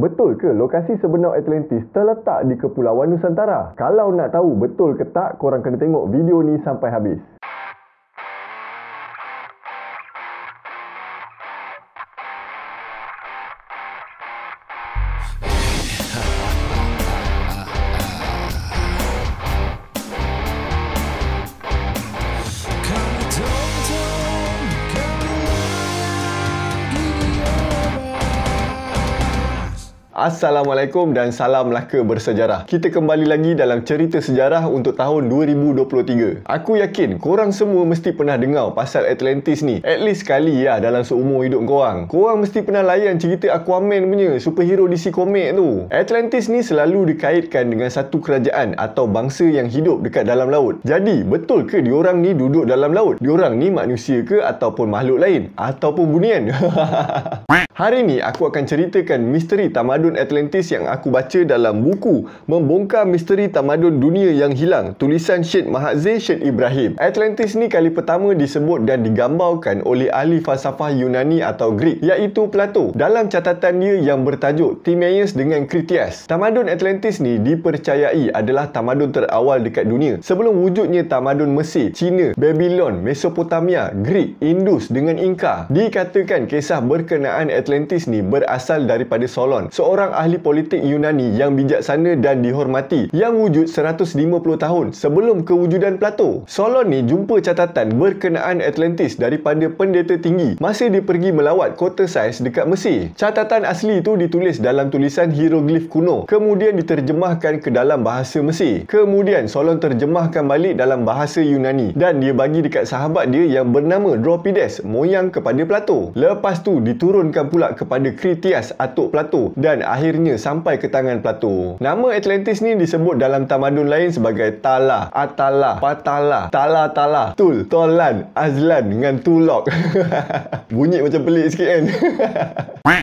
Betul ke lokasi sebenar Atlantis terletak di Kepulauan Nusantara? Kalau nak tahu betul ke tak, korang kena tengok video ni sampai habis. Assalamualaikum dan salam Melaka bersejarah. Kita kembali lagi dalam cerita sejarah untuk tahun 2023. Aku yakin korang semua mesti pernah dengar pasal Atlantis ni. At least sekali lah dalam seumur hidup korang. Korang mesti pernah layan cerita Aquaman punya superhero DC komik tu. Atlantis ni selalu dikaitkan dengan satu kerajaan atau bangsa yang hidup dekat dalam laut. Jadi, betul ke diorang ni duduk dalam laut? Diorang ni manusia ke ataupun makhluk lain ataupun bunian? Hari ni aku akan ceritakan misteri tamadun tamadun Atlantis yang aku baca dalam buku Membongkar Misteri Tamadun Dunia Yang Hilang tulisan Syed Mahazir Syed Ibrahim. Atlantis ni kali pertama disebut dan digambarkan oleh ahli falsafah Yunani atau Greek iaitu Plato dalam catatan dia yang bertajuk Timaeus dengan Critias. Tamadun Atlantis ni dipercayai adalah tamadun terawal dekat dunia sebelum wujudnya tamadun Mesir, China, Babylon, Mesopotamia, Greek, Indus dengan Inca. Dikatakan kisah berkenaan Atlantis ni berasal daripada Solon, seorang seorang ahli politik Yunani yang bijaksana dan dihormati yang wujud 150 tahun sebelum kewujudan Plato. Solon ni jumpa catatan berkenaan Atlantis daripada pendeta tinggi masa dia pergi melawat kota Sais dekat Mesir. Catatan asli itu ditulis dalam tulisan hieroglif kuno kemudian diterjemahkan ke dalam bahasa Mesir. Kemudian Solon terjemahkan balik dalam bahasa Yunani dan dia bagi dekat sahabat dia yang bernama Dropides moyang kepada Plato. Lepas tu diturunkan pula kepada Critias atuk Plato dan akhirnya sampai ke tangan Plato. Nama Atlantis ni disebut dalam tamadun lain sebagai Tala, Atala, Patala, Tala Tala, Tul, Tolan, Azlan dengan Tulok. Bunyi macam pelik sikit kan?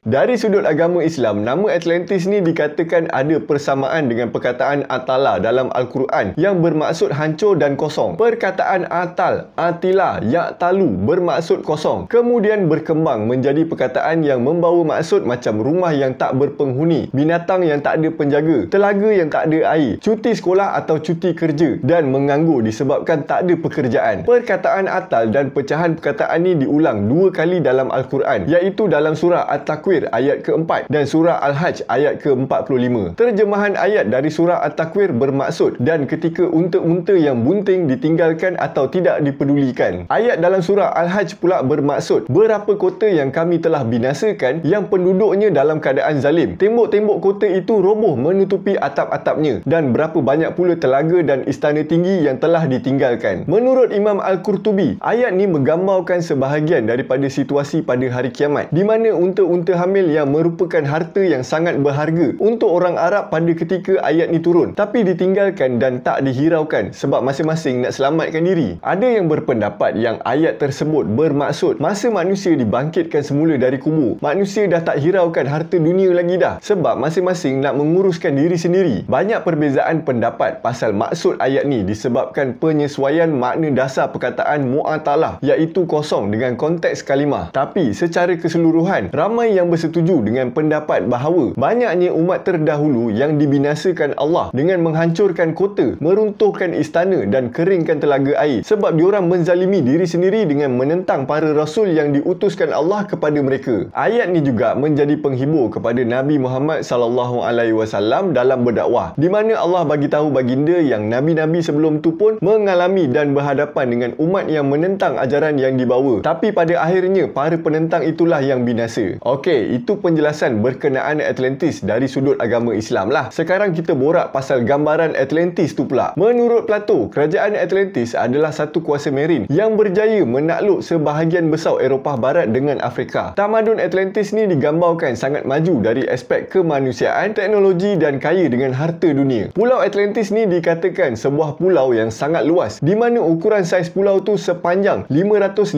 Dari sudut agama Islam, nama Atlantis ni dikatakan ada persamaan dengan perkataan Atala dalam Al-Quran yang bermaksud hancur dan kosong. Perkataan Atal, Atila, Ya'talu bermaksud kosong. Kemudian berkembang menjadi perkataan yang membawa maksud macam rumah yang tak berpengaruh penghuni, binatang yang tak ada penjaga, telaga yang tak ada air, cuti sekolah atau cuti kerja dan menganggur disebabkan tak ada pekerjaan. Perkataan atal dan pecahan perkataan ini diulang dua kali dalam Al-Quran iaitu dalam surah At-Takwir ayat keempat dan surah Al-Hajj ayat ke-45. Terjemahan ayat dari surah At-Takwir bermaksud dan ketika unta-unta yang bunting ditinggalkan atau tidak dipedulikan. Ayat dalam surah Al-Hajj pula bermaksud berapa kota yang kami telah binasakan yang penduduknya dalam keadaan zalim tembok-tembok kota itu roboh menutupi atap-atapnya dan berapa banyak pula telaga dan istana tinggi yang telah ditinggalkan. Menurut Imam Al-Qurtubi, ayat ni menggambarkan sebahagian daripada situasi pada hari kiamat di mana unta-unta hamil yang merupakan harta yang sangat berharga untuk orang Arab pada ketika ayat ni turun tapi ditinggalkan dan tak dihiraukan sebab masing-masing nak selamatkan diri. Ada yang berpendapat yang ayat tersebut bermaksud masa manusia dibangkitkan semula dari kubur, manusia dah tak hiraukan harta dunia lagi dah ibadah sebab masing-masing nak menguruskan diri sendiri. Banyak perbezaan pendapat pasal maksud ayat ni disebabkan penyesuaian makna dasar perkataan mu'atalah iaitu kosong dengan konteks kalimah. Tapi secara keseluruhan, ramai yang bersetuju dengan pendapat bahawa banyaknya umat terdahulu yang dibinasakan Allah dengan menghancurkan kota, meruntuhkan istana dan keringkan telaga air sebab diorang menzalimi diri sendiri dengan menentang para rasul yang diutuskan Allah kepada mereka. Ayat ni juga menjadi penghibur kepada Nabi Muhammad sallallahu alaihi wasallam dalam berdakwah. Di mana Allah bagi tahu baginda yang nabi-nabi sebelum tu pun mengalami dan berhadapan dengan umat yang menentang ajaran yang dibawa. Tapi pada akhirnya para penentang itulah yang binasa. Okey, itu penjelasan berkenaan Atlantis dari sudut agama Islam lah. Sekarang kita borak pasal gambaran Atlantis tu pula. Menurut Plato, kerajaan Atlantis adalah satu kuasa marine yang berjaya menakluk sebahagian besar Eropah Barat dengan Afrika. Tamadun Atlantis ni digambarkan sangat maju dari aspek aspek kemanusiaan, teknologi dan kaya dengan harta dunia. Pulau Atlantis ni dikatakan sebuah pulau yang sangat luas di mana ukuran saiz pulau tu sepanjang 555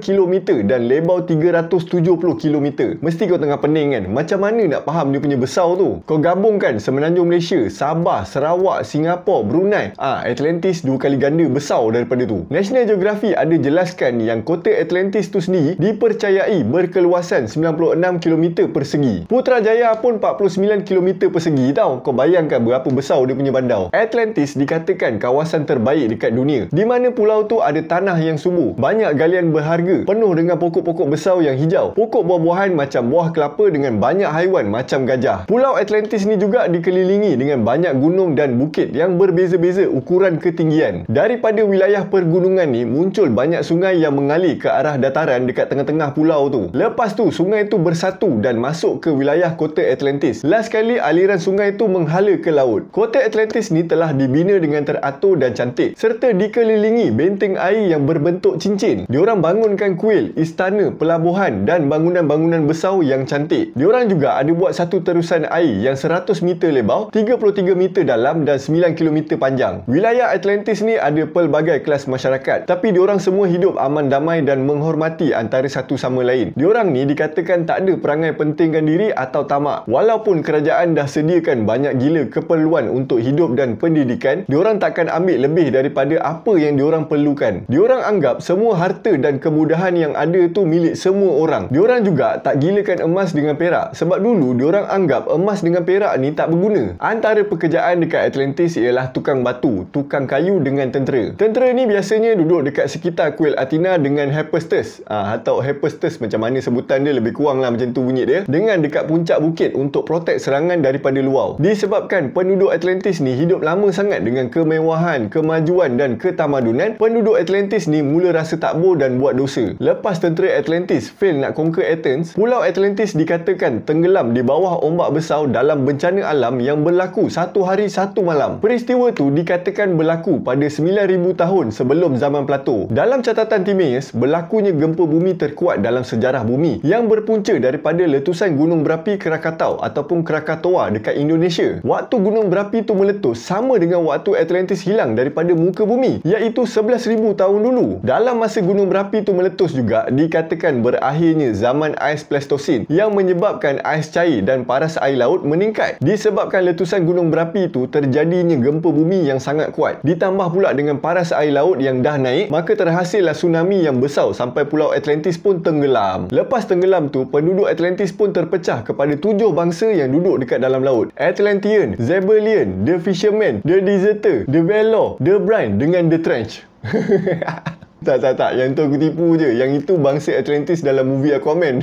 km dan lebar 370 km. Mesti kau tengah pening kan? Macam mana nak faham dia punya besar tu? Kau gabungkan semenanjung Malaysia, Sabah, Sarawak, Singapura, Brunei. Ah, ha, Atlantis dua kali ganda besar daripada tu. National Geography ada jelaskan yang kota Atlantis tu sendiri dipercayai berkeluasan 96 km persegi. Putra Putrajaya pun 49km persegi tau. Kau bayangkan berapa besar dia punya bandar. Atlantis dikatakan kawasan terbaik dekat dunia. Di mana pulau tu ada tanah yang subur. Banyak galian berharga. Penuh dengan pokok-pokok besar yang hijau. Pokok buah-buahan macam buah kelapa dengan banyak haiwan macam gajah. Pulau Atlantis ni juga dikelilingi dengan banyak gunung dan bukit yang berbeza-beza ukuran ketinggian. Daripada wilayah pergunungan ni muncul banyak sungai yang mengalir ke arah dataran dekat tengah-tengah pulau tu. Lepas tu sungai tu bersatu dan masuk ke wilayah wilayah kota Atlantis. Last kali aliran sungai itu menghala ke laut. Kota Atlantis ni telah dibina dengan teratur dan cantik serta dikelilingi benteng air yang berbentuk cincin. Diorang bangunkan kuil, istana, pelabuhan dan bangunan-bangunan besar yang cantik. Diorang juga ada buat satu terusan air yang 100 meter lebar, 33 meter dalam dan 9 kilometer panjang. Wilayah Atlantis ni ada pelbagai kelas masyarakat tapi diorang semua hidup aman damai dan menghormati antara satu sama lain. Diorang ni dikatakan tak ada perangai pentingkan diri atau atau tamak. Walaupun kerajaan dah sediakan banyak gila keperluan untuk hidup dan pendidikan, diorang takkan ambil lebih daripada apa yang diorang perlukan. Diorang anggap semua harta dan kemudahan yang ada tu milik semua orang. Diorang juga tak gilakan emas dengan perak sebab dulu diorang anggap emas dengan perak ni tak berguna. Antara pekerjaan dekat Atlantis ialah tukang batu, tukang kayu dengan tentera. Tentera ni biasanya duduk dekat sekitar kuil Athena dengan Hephaestus. ha, atau Hephaestus macam mana sebutan dia lebih kurang lah macam tu bunyi dia. Dengan dekat punca memanjat bukit untuk protect serangan daripada luar. Disebabkan penduduk Atlantis ni hidup lama sangat dengan kemewahan, kemajuan dan ketamadunan, penduduk Atlantis ni mula rasa takbo dan buat dosa. Lepas tentera Atlantis fail nak conquer Athens, pulau Atlantis dikatakan tenggelam di bawah ombak besar dalam bencana alam yang berlaku satu hari satu malam. Peristiwa tu dikatakan berlaku pada 9000 tahun sebelum zaman Plato. Dalam catatan Timaeus, berlakunya gempa bumi terkuat dalam sejarah bumi yang berpunca daripada letusan gunung berapi Krakatau ataupun Krakatoa dekat Indonesia. Waktu gunung berapi tu meletus sama dengan waktu Atlantis hilang daripada muka bumi iaitu 11,000 tahun dulu. Dalam masa gunung berapi tu meletus juga dikatakan berakhirnya zaman ais Pleistosin yang menyebabkan ais cair dan paras air laut meningkat. Disebabkan letusan gunung berapi tu terjadinya gempa bumi yang sangat kuat. Ditambah pula dengan paras air laut yang dah naik maka terhasillah tsunami yang besar sampai pulau Atlantis pun tenggelam. Lepas tenggelam tu penduduk Atlantis pun terpecah kepada kepada tujuh bangsa yang duduk dekat dalam laut. Atlantean, Zebulian, The Fisherman, The Deserter, The Valor, The Brine dengan The Trench. Tak, tak, tak. Yang tu aku tipu je. Yang itu bangsa Atlantis dalam movie Aquaman.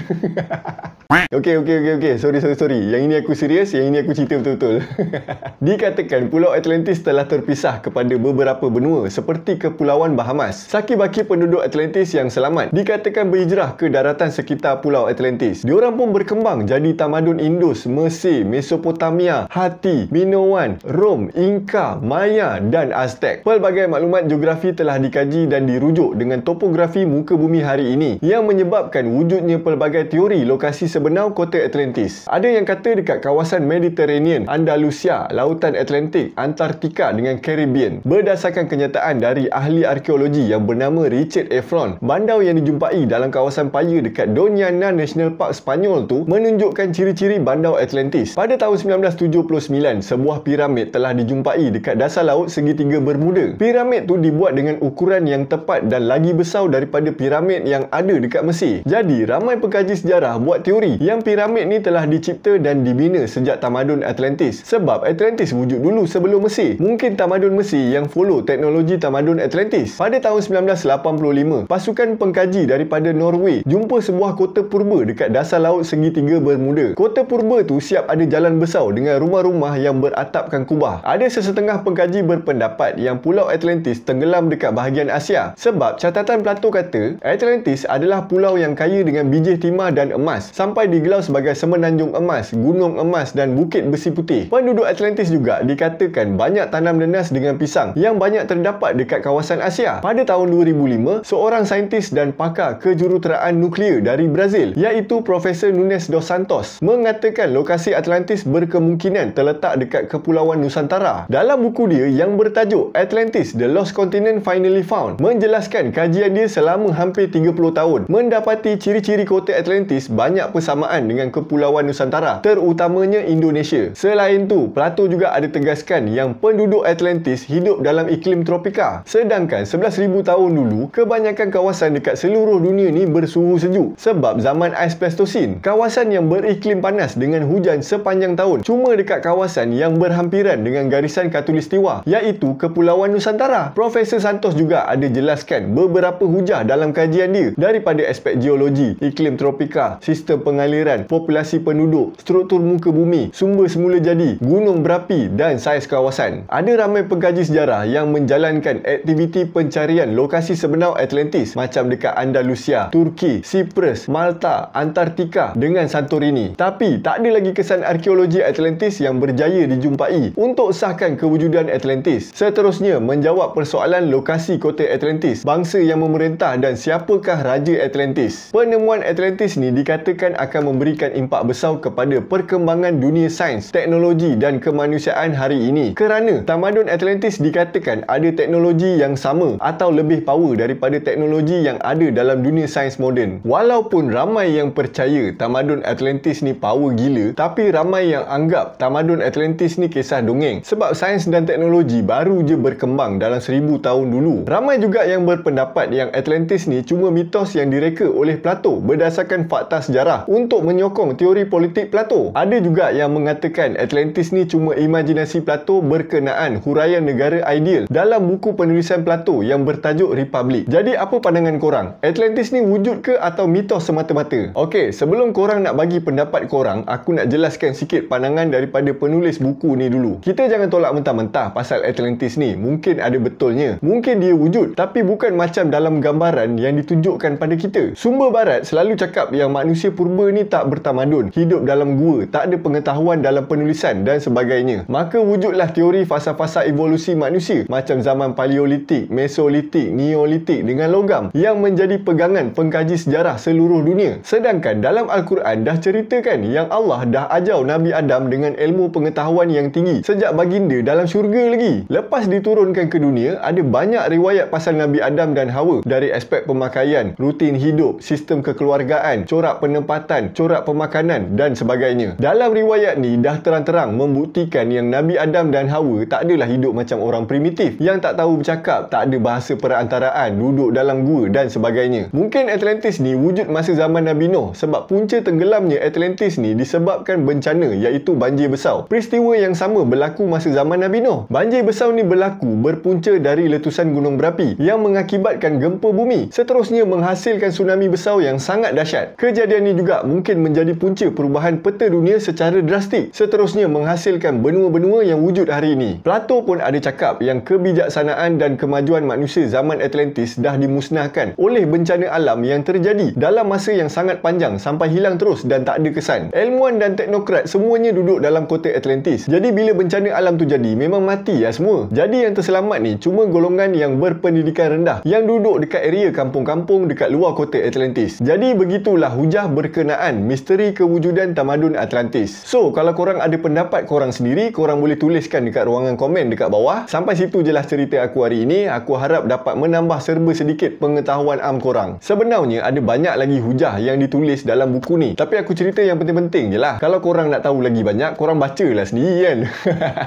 okay, okay, okay, okay. Sorry, sorry, sorry. Yang ini aku serius. Yang ini aku cerita betul-betul. Dikatakan pulau Atlantis telah terpisah kepada beberapa benua seperti Kepulauan Bahamas. Saki baki penduduk Atlantis yang selamat. Dikatakan berhijrah ke daratan sekitar pulau Atlantis. Diorang pun berkembang jadi tamadun Indus, Mesir, Mesopotamia, Hati, Minoan, Rom, Inca, Maya dan Aztec. Pelbagai maklumat geografi telah dikaji dan dirujuk merujuk dengan topografi muka bumi hari ini yang menyebabkan wujudnya pelbagai teori lokasi sebenar kota Atlantis. Ada yang kata dekat kawasan Mediterranean, Andalusia, Lautan Atlantik, Antartika dengan Caribbean. Berdasarkan kenyataan dari ahli arkeologi yang bernama Richard Efron, bandau yang dijumpai dalam kawasan paya dekat Doñana National Park Spanyol tu menunjukkan ciri-ciri bandau Atlantis. Pada tahun 1979, sebuah piramid telah dijumpai dekat dasar laut segitiga bermuda. Piramid tu dibuat dengan ukuran yang tepat dan lagi besar daripada piramid yang ada dekat Mesir. Jadi, ramai pengkaji sejarah buat teori yang piramid ni telah dicipta dan dibina sejak tamadun Atlantis. Sebab Atlantis wujud dulu sebelum Mesir. Mungkin tamadun Mesir yang follow teknologi tamadun Atlantis. Pada tahun 1985, pasukan pengkaji daripada Norway jumpa sebuah kota purba dekat dasar laut segitiga bermuda. Kota purba tu siap ada jalan besar dengan rumah-rumah yang beratapkan kubah. Ada sesetengah pengkaji berpendapat yang pulau Atlantis tenggelam dekat bahagian Asia. Sebab sebab catatan Plato kata Atlantis adalah pulau yang kaya dengan biji timah dan emas sampai digelar sebagai semenanjung emas, gunung emas dan bukit besi putih. Penduduk Atlantis juga dikatakan banyak tanam nenas dengan pisang yang banyak terdapat dekat kawasan Asia. Pada tahun 2005, seorang saintis dan pakar kejuruteraan nuklear dari Brazil iaitu Profesor Nunes dos Santos mengatakan lokasi Atlantis berkemungkinan terletak dekat kepulauan Nusantara. Dalam buku dia yang bertajuk Atlantis The Lost Continent Finally Found menjelaskan menjelaskan kajian dia selama hampir 30 tahun mendapati ciri-ciri kota Atlantis banyak persamaan dengan kepulauan Nusantara terutamanya Indonesia. Selain tu, Plato juga ada tegaskan yang penduduk Atlantis hidup dalam iklim tropika. Sedangkan 11,000 tahun dulu, kebanyakan kawasan dekat seluruh dunia ni bersuhu sejuk sebab zaman ais plastosin. Kawasan yang beriklim panas dengan hujan sepanjang tahun cuma dekat kawasan yang berhampiran dengan garisan katulistiwa iaitu kepulauan Nusantara. Profesor Santos juga ada jelaskan menyebutkan beberapa hujah dalam kajian dia daripada aspek geologi, iklim tropika, sistem pengaliran, populasi penduduk, struktur muka bumi, sumber semula jadi, gunung berapi dan saiz kawasan. Ada ramai pengkaji sejarah yang menjalankan aktiviti pencarian lokasi sebenar Atlantis macam dekat Andalusia, Turki, Cyprus, Malta, Antartika dengan Santorini. Tapi tak ada lagi kesan arkeologi Atlantis yang berjaya dijumpai untuk sahkan kewujudan Atlantis. Seterusnya menjawab persoalan lokasi kota Atlantis bangsa yang memerintah dan siapakah Raja Atlantis? Penemuan Atlantis ni dikatakan akan memberikan impak besar kepada perkembangan dunia sains, teknologi dan kemanusiaan hari ini. Kerana tamadun Atlantis dikatakan ada teknologi yang sama atau lebih power daripada teknologi yang ada dalam dunia sains moden. Walaupun ramai yang percaya tamadun Atlantis ni power gila, tapi ramai yang anggap tamadun Atlantis ni kisah dongeng sebab sains dan teknologi baru je berkembang dalam seribu tahun dulu. Ramai juga yang ber berpendapat yang Atlantis ni cuma mitos yang direka oleh Plato berdasarkan fakta sejarah untuk menyokong teori politik Plato. Ada juga yang mengatakan Atlantis ni cuma imajinasi Plato berkenaan huraian negara ideal dalam buku penulisan Plato yang bertajuk Republic. Jadi apa pandangan korang? Atlantis ni wujud ke atau mitos semata-mata? Okey, sebelum korang nak bagi pendapat korang, aku nak jelaskan sikit pandangan daripada penulis buku ni dulu. Kita jangan tolak mentah-mentah pasal Atlantis ni. Mungkin ada betulnya. Mungkin dia wujud tapi bukan bukan macam dalam gambaran yang ditunjukkan pada kita. Sumber barat selalu cakap yang manusia purba ni tak bertamadun, hidup dalam gua, tak ada pengetahuan dalam penulisan dan sebagainya. Maka wujudlah teori fasa-fasa evolusi manusia macam zaman paleolitik, mesolitik, neolitik dengan logam yang menjadi pegangan pengkaji sejarah seluruh dunia. Sedangkan dalam Al-Quran dah ceritakan yang Allah dah ajau Nabi Adam dengan ilmu pengetahuan yang tinggi sejak baginda dalam syurga lagi. Lepas diturunkan ke dunia, ada banyak riwayat pasal Nabi Adam Adam dan Hawa dari aspek pemakaian, rutin hidup, sistem kekeluargaan, corak penempatan, corak pemakanan dan sebagainya. Dalam riwayat ni dah terang-terang membuktikan yang Nabi Adam dan Hawa tak adalah hidup macam orang primitif yang tak tahu bercakap, tak ada bahasa perantaraan, duduk dalam gua dan sebagainya. Mungkin Atlantis ni wujud masa zaman Nabi Nuh sebab punca tenggelamnya Atlantis ni disebabkan bencana iaitu banjir besar. Peristiwa yang sama berlaku masa zaman Nabi Nuh. Banjir besar ni berlaku berpunca dari letusan gunung berapi yang mengakibatkan mengakibatkan gempa bumi seterusnya menghasilkan tsunami besar yang sangat dahsyat. Kejadian ini juga mungkin menjadi punca perubahan peta dunia secara drastik seterusnya menghasilkan benua-benua yang wujud hari ini. Plato pun ada cakap yang kebijaksanaan dan kemajuan manusia zaman Atlantis dah dimusnahkan oleh bencana alam yang terjadi dalam masa yang sangat panjang sampai hilang terus dan tak ada kesan. Ilmuwan dan teknokrat semuanya duduk dalam kota Atlantis. Jadi bila bencana alam tu jadi, memang mati ya semua. Jadi yang terselamat ni cuma golongan yang berpendidikan rendah lah yang duduk dekat area kampung-kampung dekat luar kota Atlantis. Jadi begitulah hujah berkenaan misteri kewujudan tamadun Atlantis. So, kalau korang ada pendapat korang sendiri, korang boleh tuliskan dekat ruangan komen dekat bawah. Sampai situ jelas cerita aku hari ini. Aku harap dapat menambah serba sedikit pengetahuan am korang. Sebenarnya, ada banyak lagi hujah yang ditulis dalam buku ni. Tapi aku cerita yang penting-penting je lah. Kalau korang nak tahu lagi banyak, korang baca lah sendiri kan.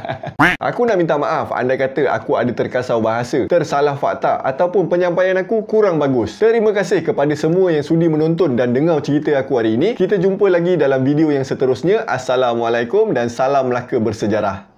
aku nak minta maaf andai kata aku ada terkasar bahasa, tersalah fakta ataupun walaupun penyampaian aku kurang bagus. Terima kasih kepada semua yang sudi menonton dan dengar cerita aku hari ini. Kita jumpa lagi dalam video yang seterusnya. Assalamualaikum dan salam Melaka bersejarah.